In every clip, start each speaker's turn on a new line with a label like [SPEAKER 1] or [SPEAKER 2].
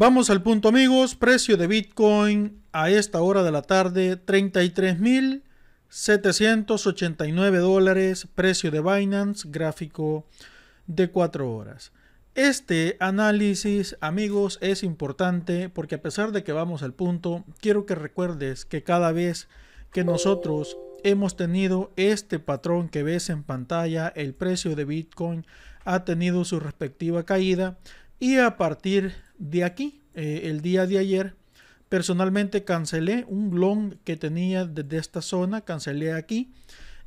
[SPEAKER 1] Vamos al punto amigos, precio de Bitcoin a esta hora de la tarde, 33.789 dólares, precio de Binance, gráfico de 4 horas. Este análisis, amigos, es importante porque a pesar de que vamos al punto, quiero que recuerdes que cada vez que nosotros hemos tenido este patrón que ves en pantalla, el precio de Bitcoin ha tenido su respectiva caída y a partir de aquí, eh, el día de ayer, personalmente cancelé un long que tenía desde esta zona, cancelé aquí.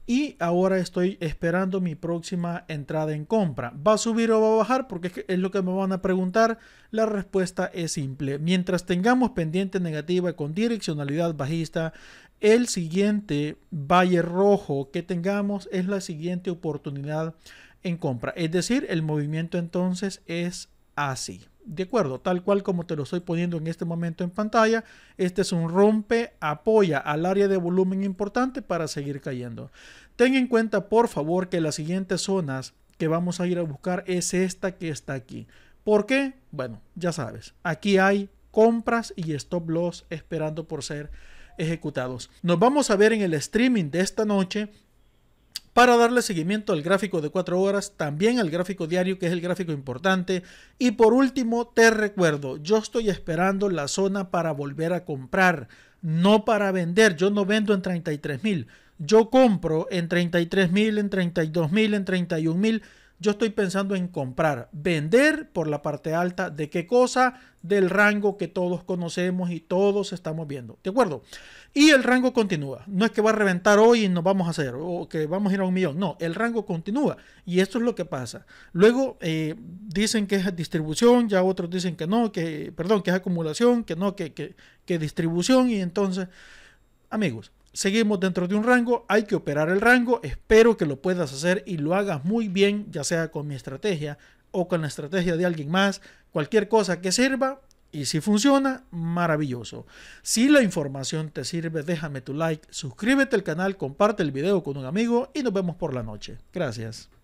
[SPEAKER 1] Y ahora estoy esperando mi próxima entrada en compra. ¿Va a subir o va a bajar? Porque es lo que me van a preguntar. La respuesta es simple. Mientras tengamos pendiente negativa con direccionalidad bajista, el siguiente valle rojo que tengamos es la siguiente oportunidad en compra. Es decir, el movimiento entonces es así. De acuerdo, tal cual como te lo estoy poniendo en este momento en pantalla, este es un rompe, apoya al área de volumen importante para seguir cayendo. Ten en cuenta, por favor, que las siguientes zonas que vamos a ir a buscar es esta que está aquí. ¿Por qué? Bueno, ya sabes, aquí hay compras y stop loss esperando por ser ejecutados. Nos vamos a ver en el streaming de esta noche para darle seguimiento al gráfico de 4 horas, también al gráfico diario, que es el gráfico importante. Y por último, te recuerdo, yo estoy esperando la zona para volver a comprar, no para vender. Yo no vendo en $33,000, mil, yo compro en $33,000, mil, en $32,000, mil, en $31,000. mil yo estoy pensando en comprar, vender por la parte alta de qué cosa, del rango que todos conocemos y todos estamos viendo. ¿De acuerdo? Y el rango continúa. No es que va a reventar hoy y nos vamos a hacer o que vamos a ir a un millón. No, el rango continúa. Y esto es lo que pasa. Luego eh, dicen que es distribución, ya otros dicen que no, que, perdón, que es acumulación, que no, que, que distribución. Y entonces, amigos, Seguimos dentro de un rango, hay que operar el rango, espero que lo puedas hacer y lo hagas muy bien, ya sea con mi estrategia o con la estrategia de alguien más, cualquier cosa que sirva y si funciona, maravilloso. Si la información te sirve, déjame tu like, suscríbete al canal, comparte el video con un amigo y nos vemos por la noche. Gracias.